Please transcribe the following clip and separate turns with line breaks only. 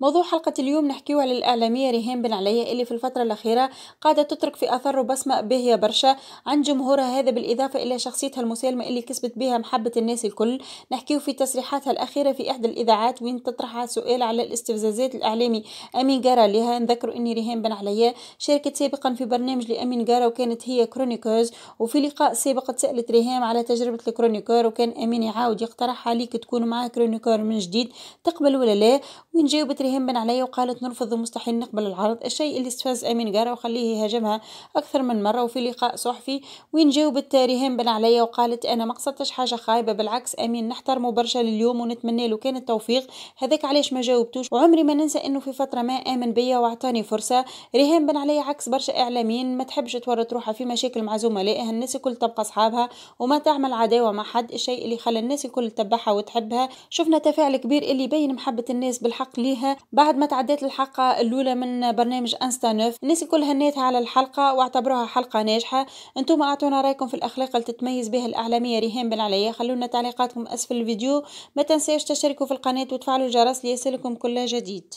موضوع حلقة اليوم نحكيو على الإعلامية ريهام بن عليا اللي في الفترة الأخيرة قاعدة تترك في أثر وبصمة باهية برشا عند جمهورها هذا بالإضافة إلى شخصيتها المسالمة اللي كسبت بها محبة الناس الكل نحكيو في تصريحاتها الأخيرة في إحدى الإذاعات وين تطرح سؤال على الاستفزازات الإعلامي أمين جارا لها نذكر أن ريهام بن عليا شاركت سابقا في برنامج لأمين جارا وكانت هي كرونيكوز وفي لقاء سابق تسألت ريهام على تجربة الكرونيكور وكان أمين يعاود يقترح عليك تكون معاه كرونيكور من جديد تقبل ولا لا وين جاوبت فكرهم بن علي وقالت نرفض ومستحيل نقبل العرض الشيء اللي استفز أمين قارة وخليه يهاجمها أكثر من مرة وفي لقاء صحفي وين جاوبت ريهام بن علي وقالت أنا ما قصدتش حاجة خايبة بالعكس أمين نحترمه برشا لليوم ونتمنى له كان التوفيق هذاك علاش ما جاوبتوش وعمري ما ننسى أنه في فترة ما آمن بيا وأعطاني فرصة ريهام بن علي عكس برشا إعلاميين ما تحبش تورط روحها في مشاكل مع زملائها الناس الكل تبقى أصحابها وما تعمل عداوة مع حد الشيء اللي خلى الناس الكل تتبعها وتحبها شفنا تفاعل كبير اللي يبين محبة الناس بالحق ليها بعد ما تعديت الحلقه الاولى من برنامج انستا نوف الناس الكل هنيتها على الحلقه واعتبروها حلقه ناجحه انتم اعطونا رايكم في الاخلاق اللي تتميز بها الاعلاميه ريهام بن علي خلونا تعليقاتكم اسفل الفيديو ما تنساوش تشتركوا في القناه وتفعلوا الجرس ليصلكم كل جديد